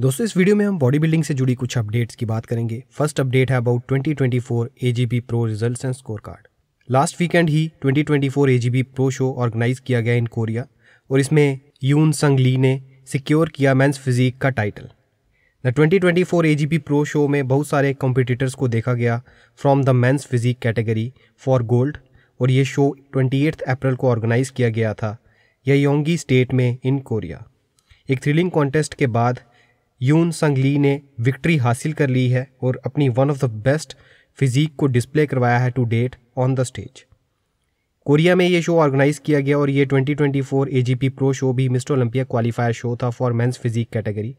दोस्तों इस वीडियो में हम बॉडी बिल्डिंग से जुड़ी कुछ अपडेट्स की बात करेंगे फर्स्ट अपडेट है about 2024 AGB pro results and score card last weekend ही 2024 एजीबी प्रो शो ऑर्गेनाइज किया गया इन कोरिया और इसमें यून संग ली ने सिक्योर किया मेंस फिजिक का title the 2024 twenty pro show में बहुत सारे कॉम्पिटिटर्स को देखा गया from the men's physique category for gold और ये शो ट्वेंटी अप्रैल को ऑर्गेनाइज किया गया था यह योंगी स्टेट में इन कोरिया एक थ्रिलिंग कॉन्टेस्ट के बाद यून संगली ने विक्ट्री हासिल कर ली है और अपनी one of the best physique को डिस्प्ले करवाया है to date on the stage Korea में ये शो ऑर्गेनाइज किया गया और ये 2024 एजीपी प्रो शो भी मिस्टर ओलंपिया क्वालिफायर शो था for men's physique category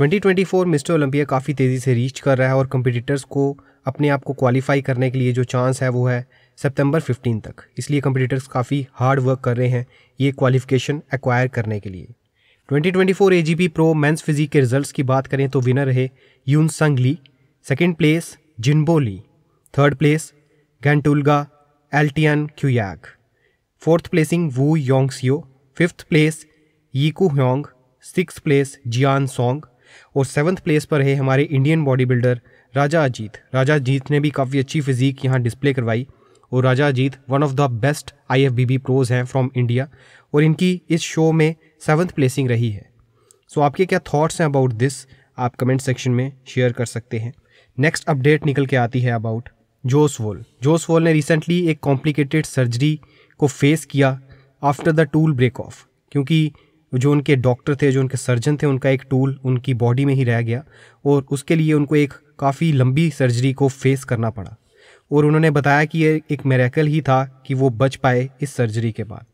2024 Mister Olympia काफ़ी तेज़ी से रीच कर रहा है और कंपटीटर्स को अपने आप को क्वालिफाई करने के लिए जो चांस है वो है सितंबर 15 तक इसलिए कंपटीटर्स काफ़ी हार्ड वर्क कर रहे हैं ये क्वालिफिकेशन एक्वायर करने के लिए 2024 एजीपी प्रो मेंस फिजिक के रिजल्ट्स की बात करें तो विनर है Yoon Sung Lee second place Jinbo Lee third place Gantulga एल्टियन क्यूयाग फोर्थ प्लेसिंग वू योंगसियो फिफ्थ प्लेस यीकू ह्योंग सिक्स प्लेस जियान सोंग और सेवन्थ प्लेस पर है हमारे Indian body builder Raja Ajit Raja Ajit ने भी काफ़ी अच्छी फिजीक यहाँ डिस्प्ले करवाई और Raja Ajit one of the best I F B B pros हैं फ्रॉम इंडिया और इनकी इस शो में सेवन्थ प्लेसिंग रही है सो so, आपके क्या थाट्स हैं अबाउट दिस आप कमेंट सेक्शन में शेयर कर सकते हैं नेक्स्ट अपडेट निकल के आती है अबाउट जोस वोल जोस वोल ने रिसेंटली एक कॉम्प्लिकेटेड सर्जरी को फेस किया after the tool break off क्योंकि जो उनके डॉक्टर थे जो उनके सर्जन थे उनका एक टूल उनकी बॉडी में ही रह गया और उसके लिए उनको एक काफ़ी लंबी सर्जरी को फेस करना पड़ा और उन्होंने बताया कि ये एक मेरेकल ही था कि वो बच पाए इस सर्जरी के बाद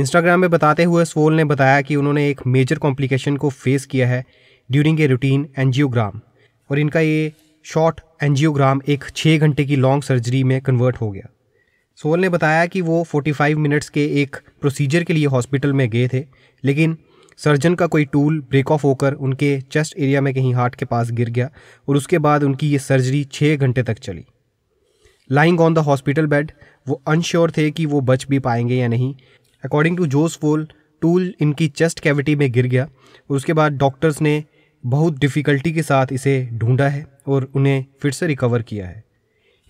इंस्टाग्राम में बताते हुए सोल ने बताया कि उन्होंने एक मेजर कॉम्प्लिकेशन को फेस किया है ड्यूरिंग ए रूटीन एनजियोग्राम और इनका ये शॉर्ट एनजियोग्राम एक छः घंटे की लॉन्ग सर्जरी में कन्वर्ट हो गया सोल ने बताया कि वो 45 मिनट्स के एक प्रोसीजर के लिए हॉस्पिटल में गए थे लेकिन सर्जन का कोई टूल ब्रेक ऑफ होकर उनके चेस्ट एरिया में कहीं हार्ट के पास गिर गया और उसके बाद उनकी ये सर्जरी छः घंटे तक चली lying on the hospital bed वो अनश्योर थे कि वो बच भी पाएंगे या नहीं according to Jose Wall tool इनकी चेस्ट कैविटी में गिर गया और उसके बाद डॉक्टर्स ने बहुत डिफ़िकल्टी के साथ इसे ढूंढा है और उन्हें फिर से रिकवर किया है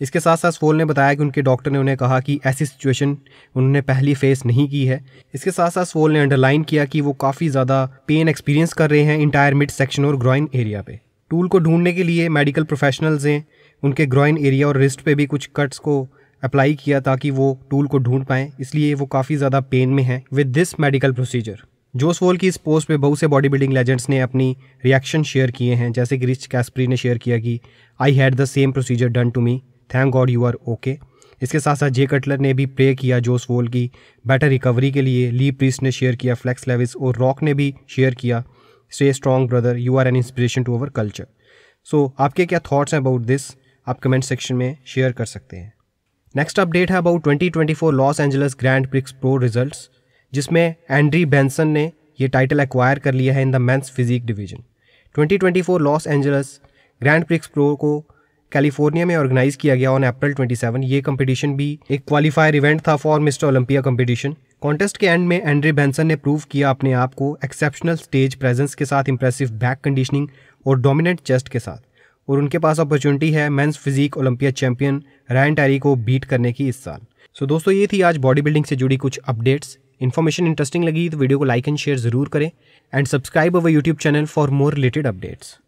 इसके साथ साथ फोल ने बताया कि उनके डॉक्टर ने उन्हें कहा कि ऐसी सिचुएशन उन्होंने पहली फेस नहीं की है इसके साथ साथ फोल ने अंडरलाइन किया कि वो काफ़ी ज़्यादा पेन एक्सपीरियंस कर रहे हैं इंटायर मिड सेक्शन और ग्रॉइन एरिया पे टूल को ढूंढने के लिए मेडिकल प्रोफेशनल्स हैं उनके ग्रॉइन एरिया और रिस्ट पे भी कुछ कट्स को अप्लाई किया ताकि वो टूल को ढूंढ पाएं इसलिए वो काफ़ी ज़्यादा पेन में है with this medical procedure Jose Wall की इस पोस्ट पे बहुत से बॉडी बिल्डिंग लेजेंड्स ने अपनी रिएक्शन शेयर किए हैं जैसे कि रिच कैसप्री ने शेयर किया कि I had the same procedure done to me thank God you are okay इसके साथ साथ जे कटलर ने भी प्रे किया जोस वॉल की बेटर रिकवरी के लिए ली प्रीस ने शेयर किया फ्लैक्स लेविस और रॉक ने भी शेयर किया stay strong brother you are an inspiration to our culture so आपके क्या थाट्स हैं अबाउट दिस आप कमेंट सेक्शन में शेयर कर सकते हैं नेक्स्ट अपडेट है about 2024 Los Angeles Grand Prix pro results जिसमें एंड्री बेंसन ने ये टाइटल एक्वायर कर लिया है in the men's physique division 2024 Los Angeles Grand Prix pro को कैलिफोर्निया में ऑर्गेनाइज किया गया ऑन अप्रैल 27 ये कंपटीशन भी एक क्वालिफायर इवेंट था for Mister Olympia competition contest के एंड में एंड्री बेंसन ने प्रूव किया अपने आप को एक्सेप्शनल स्टेज प्रेजेंस के साथ इंप्रेसिव बैक कंडीशनिंग और डोमिनेंट चेस्ट के साथ और उनके पास अपॉर्चुनिटी है men's physique Olympia champion Ryan Terry को बीट करने की इस साल सो so, दोस्तों ये थी आज बॉडी बिल्डिंग से जुड़ी कुछ अपडेट्स इन्फॉर्मेशन इंटरेस्टिंग लगी तो वीडियो को लाइक एंड शेयर जरूर करें and subscribe our YouTube channel for more related updates